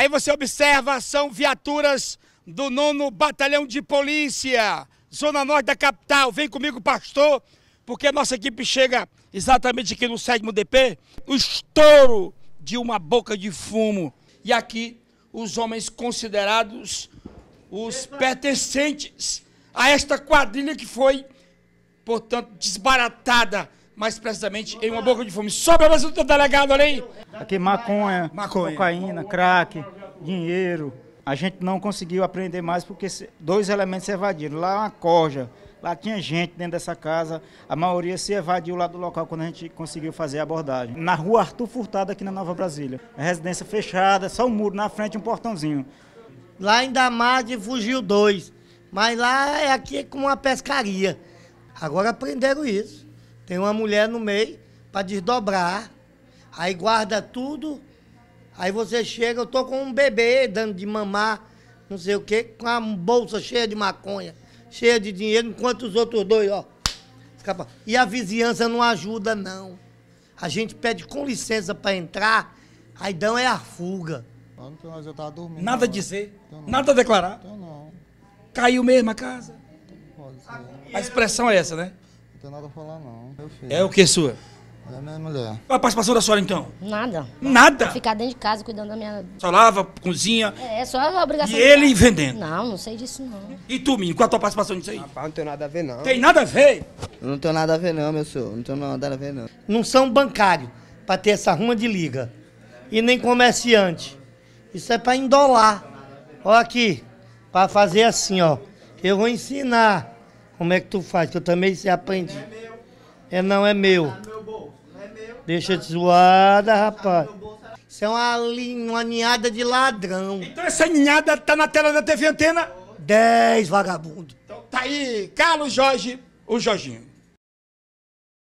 Aí você observa, são viaturas do nono Batalhão de Polícia, Zona Norte da capital. Vem comigo, pastor, porque a nossa equipe chega exatamente aqui no sétimo DP. O estouro de uma boca de fumo. E aqui os homens considerados os pertencentes a esta quadrilha que foi, portanto, desbaratada mais precisamente em uma boca de fumo. Sobe a mesa do delegado, olha aí. Aqui maconha, maconha. cocaína, crack, dinheiro. A gente não conseguiu aprender mais porque dois elementos se evadiram. Lá uma corja, lá tinha gente dentro dessa casa. A maioria se evadiu lá do local quando a gente conseguiu fazer a abordagem. Na rua Arthur Furtado, aqui na Nova Brasília. A residência fechada, só um muro na frente um portãozinho. Lá em Damade fugiu dois. Mas lá é aqui com uma pescaria. Agora aprenderam isso. Tem uma mulher no meio para desdobrar Aí guarda tudo. Aí você chega, eu tô com um bebê dando de mamar, não sei o quê, com uma bolsa cheia de maconha, cheia de dinheiro, enquanto os outros dois, ó. Escapa. E a vizinhança não ajuda, não. A gente pede com licença para entrar, aí dão é a fuga. Ah, Nós eu tava dormindo. Nada a dizer, então, nada declarar. Então não. Caiu mesmo a casa. ser. a expressão é essa, né? Não tem nada a falar, não. É o que, é sua? mulher. Qual a participação da senhora então? Nada. Nada? ficar dentro de casa cuidando da minha. Só lava, cozinha. É, só a obrigação. E ele vendendo? Não, não sei disso não. E tu, menino, qual a tua participação nisso aí? Rapaz, não tem nada a ver não. Tem nada a ver? Eu não tenho nada a ver não, meu senhor. Não tenho nada a ver não. Não são bancários pra ter essa ruma de liga. E nem comerciante. Isso é pra indolar. Ó aqui, pra fazer assim, ó. Eu vou ensinar como é que tu faz, que eu também se aprendi. É, é não, é meu. Tá Deixa de zoada, rapaz. Isso é uma, uma ninhada de ladrão. Então essa ninhada tá na tela da TV Antena? Dez vagabundo. Então tá aí, Carlos Jorge, o Jorginho.